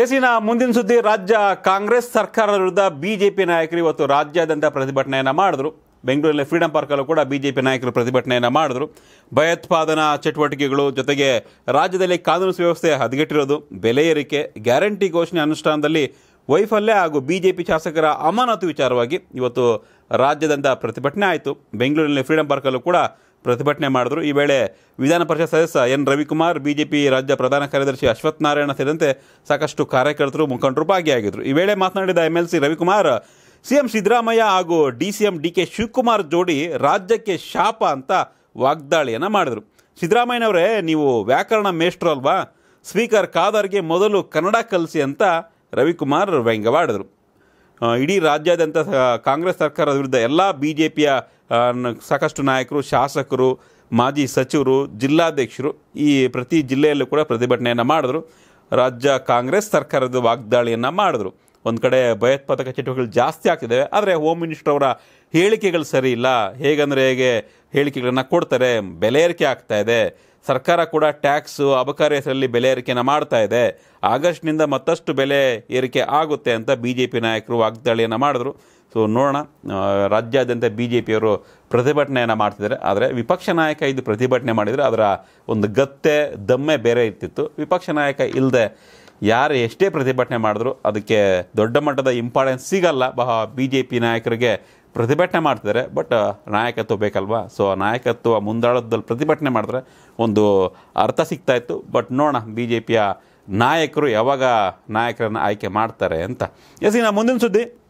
ಎಸಿನ ಮುಂದಿನ ಸುದ್ದಿ ರಾಜ್ಯ ಕಾಂಗ್ರೆಸ್ ಸರ್ಕಾರದ ವಿರುದ್ಧ ಬಿಜೆಪಿ ನಾಯಕರು ಇವತ್ತು ರಾಜ್ಯಾದ್ಯಂತ ಪ್ರತಿಭಟನೆಯನ್ನು ಮಾಡಿದ್ರು ಬೆಂಗಳೂರಿನ ಫ್ರೀಡಂ ಪಾರ್ಕಲ್ಲೂ ಕೂಡ ಬಿಜೆಪಿ ನಾಯಕರು ಪ್ರತಿಭಟನೆಯನ್ನು ಮಾಡಿದ್ರು ಭಯೋತ್ಪಾದನಾ ಚಟುವಟಿಕೆಗಳು ಜೊತೆಗೆ ರಾಜ್ಯದಲ್ಲಿ ಕಾನೂನು ಸುವ್ಯವಸ್ಥೆ ಹದಗೆಟ್ಟಿರೋದು ಬೆಲೆ ಏರಿಕೆ ಗ್ಯಾರಂಟಿ ಘೋಷಣೆ ಅನುಷ್ಠಾನದಲ್ಲಿ ವೈಫಲ್ಯ ಹಾಗೂ ಬಿಜೆಪಿ ಶಾಸಕರ ಅಮಾನತು ವಿಚಾರವಾಗಿ ಇವತ್ತು ರಾಜ್ಯದಂತ ಪ್ರತಿಭಟನೆ ಆಯಿತು ಬೆಂಗಳೂರಿನಲ್ಲಿ ಫ್ರೀಡಂ ಪಾರ್ಕಲ್ಲೂ ಕೂಡ ಪ್ರತಿಭಟನೆ ಮಾಡಿದ್ರು ಈ ವೇಳೆ ವಿಧಾನ ಪರಿಷತ್ ಸದಸ್ಯ ಎನ್ ರವಿಕುಮಾರ್ ಬಿಜೆಪಿ ರಾಜ್ಯ ಪ್ರಧಾನ ಕಾರ್ಯದರ್ಶಿ ಅಶ್ವಥ್ ನಾರಾಯಣ ಸೇರಿದಂತೆ ಸಾಕಷ್ಟು ಕಾರ್ಯಕರ್ತರು ಮುಖಂಡರು ಭಾಗಿಯಾಗಿದ್ದರು ಈ ವೇಳೆ ಮಾತನಾಡಿದ M L C Ravikumar CM Siddaramaiah ಹಾಗೂ D C M D K Shivakumar ಜೋಡಿ ರಾಜ್ಯಕ್ಕೆ ಶಾಪ ಅಂತ ವಾಗ್ದಾಳಿಯನ್ನು ಮಾಡಿದರು ಸಿದ್ದರಾಮಯ್ಯನವರೇ ನೀವು ವ್ಯಾಕರಣ ಮೇಷ್ಟ್ರು ಅಲ್ವಾ ಸ್ಪೀಕರ್ ಕಾದರ್ಗೆ ಮೊದಲು ಕನ್ನಡ ಕಲಿಸಿ ಅಂತ ರವಿಕುಮಾರ್ ವ್ಯಂಗ್ಯವಾಡಿದರು ಇಡೀ ರಾಜ್ಯಾದ್ಯಂತ ಕಾಂಗ್ರೆಸ್ ಸರ್ಕಾರದ ವಿರುದ್ಧ ಎಲ್ಲ ಬಿ ಜೆ ಪಿಯ ಸಾಕಷ್ಟು ನಾಯಕರು ಶಾಸಕರು ಮಾಜಿ ಸಚಿವರು ಜಿಲ್ಲಾಧ್ಯಕ್ಷರು ಈ ಪ್ರತಿ ಜಿಲ್ಲೆಯಲ್ಲೂ ಕೂಡ ಪ್ರತಿಭಟನೆಯನ್ನು ಮಾಡಿದ್ರು ರಾಜ್ಯ ಕಾಂಗ್ರೆಸ್ ಸರ್ಕಾರದ ವಾಗ್ದಾಳಿಯನ್ನು ಮಾಡಿದ್ರು ಒಂದು ಕಡೆ ಭಯೋತ್ಪಾದಕ ಚಟುವಟಿಕೆಗಳು ಜಾಸ್ತಿ ಆಗ್ತಿದ್ದಾವೆ ಆದರೆ ಹೋಮ್ ಮಿನಿಸ್ಟರ್ ಅವರ ಹೇಳಿಕೆಗಳು ಸರಿ ಇಲ್ಲ ಹೇಗಂದರೆ ಹೇಗೆ ಹೇಳಿಕೆಗಳನ್ನು ಕೊಡ್ತಾರೆ ಬೆಲೆ ಏರಿಕೆ ಆಗ್ತಾ ಇದೆ ಸರ್ಕಾರ ಕೂಡ ಟ್ಯಾಕ್ಸು ಅಬಕಾರಿ ಹೆಸರಲ್ಲಿ ಬೆಲೆ ಏರಿಕೆಯನ್ನು ಮಾಡ್ತಾ ಇದೆ ಆಗಸ್ಟ್ನಿಂದ ಮತ್ತಷ್ಟು ಬೆಲೆ ಏರಿಕೆ ಆಗುತ್ತೆ ಅಂತ ಬಿ ಜೆ ಪಿ ನಾಯಕರು ವಾಗ್ದಾಳಿಯನ್ನು ಮಾಡಿದ್ರು ಸೊ ನೋಡೋಣ ರಾಜ್ಯಾದ್ಯಂತ ಬಿ ಜೆ ಪಿಯವರು ಪ್ರತಿಭಟನೆಯನ್ನು ಮಾಡ್ತಿದ್ದಾರೆ ಆದರೆ ವಿಪಕ್ಷ ನಾಯಕ ಇದು ಪ್ರತಿಭಟನೆ ಮಾಡಿದರೆ ಅದರ ಒಂದು ಗತ್ತೆ ದಮ್ಮೆ ಬೇರೆ ಇರ್ತಿತ್ತು ವಿಪಕ್ಷ ನಾಯಕ ಇಲ್ಲದೆ ಯಾರು ಎಷ್ಟೇ ಪ್ರತಿಭಟನೆ ಮಾಡಿದ್ರು ಅದಕ್ಕೆ ದೊಡ್ಡ ಮಟ್ಟದ ಇಂಪಾರ್ಟೆನ್ಸ್ ಸಿಗಲ್ಲ ಬಹ ಬಿ ಜೆ ಪಿ ನಾಯಕರಿಗೆ ಪ್ರತಿಭಟನೆ ಮಾಡ್ತಿದ್ದಾರೆ ಬಟ್ ನಾಯಕತ್ವ ಬೇಕಲ್ವಾ ಸೊ ನಾಯಕತ್ವ ಮುಂದಾಳದಲ್ಲಿ ಪ್ರತಿಭಟನೆ ಮಾಡಿದ್ರೆ ಒಂದು ಅರ್ಥ ಸಿಗ್ತಾ ಇತ್ತು ಬಟ್ ನೋಡೋಣ ಬಿ ಜೆ ಪಿಯ ನಾಯಕರು ಯಾವಾಗ ನಾಯಕರನ್ನು ಆಯ್ಕೆ ಮಾಡ್ತಾರೆ ಅಂತ ಎಸ್ ಇನ್ನು ಮುಂದಿನ ಸುದ್ದಿ